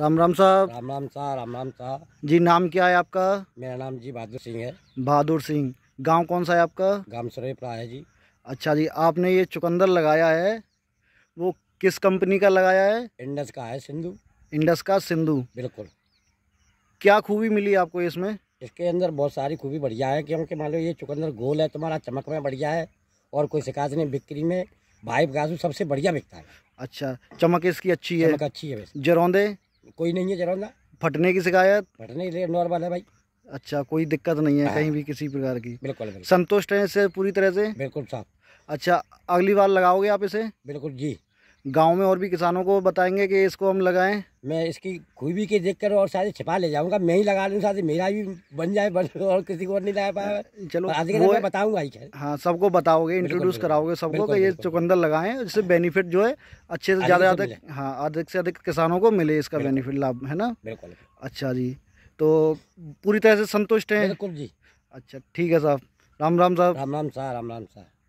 राम राम साहब राम राम साहब राम राम साहब जी नाम क्या है आपका मेरा नाम जी बहादुर सिंह है बहादुर सिंह गांव कौन सा है आपका गांव सरेपरा है जी अच्छा जी आपने ये चुकंदर लगाया है वो किस कंपनी का लगाया है इंडस का है सिंधु इंडस का सिंधु बिल्कुल क्या खूबी मिली आपको इसमें इसके अंदर बहुत सारी खूबी बढ़िया है क्योंकि मान लो ये चुकंदर गोल है तुम्हारा चमक में बढ़िया है और कोई शिकायत नहीं बिक्री में भाई गाजू सबसे बढ़िया बिकता है अच्छा चमक इसकी अच्छी है चमक अच्छी है जरौंदे कोई नहीं है ना फटने की शिकायत फटने की नॉर्मल है भाई अच्छा कोई दिक्कत नहीं है हाँ। कहीं भी किसी प्रकार की बिल्कुल, संतुष्ट है इससे पूरी तरह से बिल्कुल साफ अच्छा अगली बार लगाओगे आप इसे बिल्कुल जी गांव में और भी किसानों को बताएंगे कि इसको हम लगाएं मैं इसकी खूबी के देख कर और शायद छिपा ले जाऊंगा मैं ही लगा लूँ शायद मेरा भी बन जाए बन और किसी को और नहीं लगा पाया चलो आजकल मैं बताऊंगा ही हाँ सबको बताओगे इंट्रोड्यूस कराओगे सबको कि ये चुकंदर लगाएं जिससे बेनिफिट हाँ। जो है अच्छे से ज़्यादा ज़्यादा हाँ अधिक से अधिक किसानों को मिले इसका बेनिफिट लाभ है ना बिल्कुल अच्छा जी तो पूरी तरह से संतुष्ट हैं बिल्कुल जी अच्छा ठीक है साहब राम राम साहब राम राम साहब राम राम साहब